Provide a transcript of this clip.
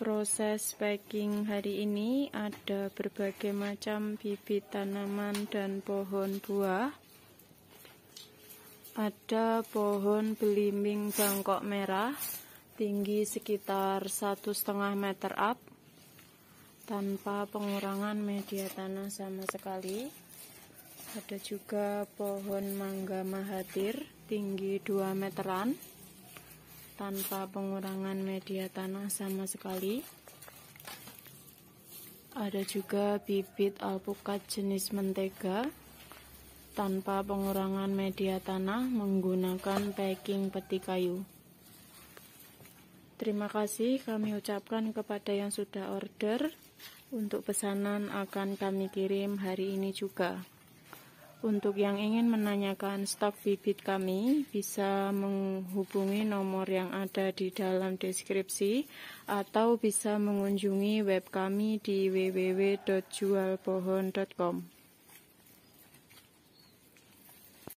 proses packing hari ini ada berbagai macam bibit tanaman dan pohon buah ada pohon belimbing bangkok merah tinggi sekitar satu setengah meter up tanpa pengurangan media tanah sama sekali ada juga pohon mangga mahatir tinggi 2 meteran tanpa pengurangan media tanah sama sekali ada juga bibit alpukat jenis mentega tanpa pengurangan media tanah menggunakan packing peti kayu terima kasih kami ucapkan kepada yang sudah order untuk pesanan akan kami kirim hari ini juga untuk yang ingin menanyakan stok bibit kami bisa menghubungi nomor yang ada di dalam deskripsi atau bisa mengunjungi web kami di www.jualpohon.com.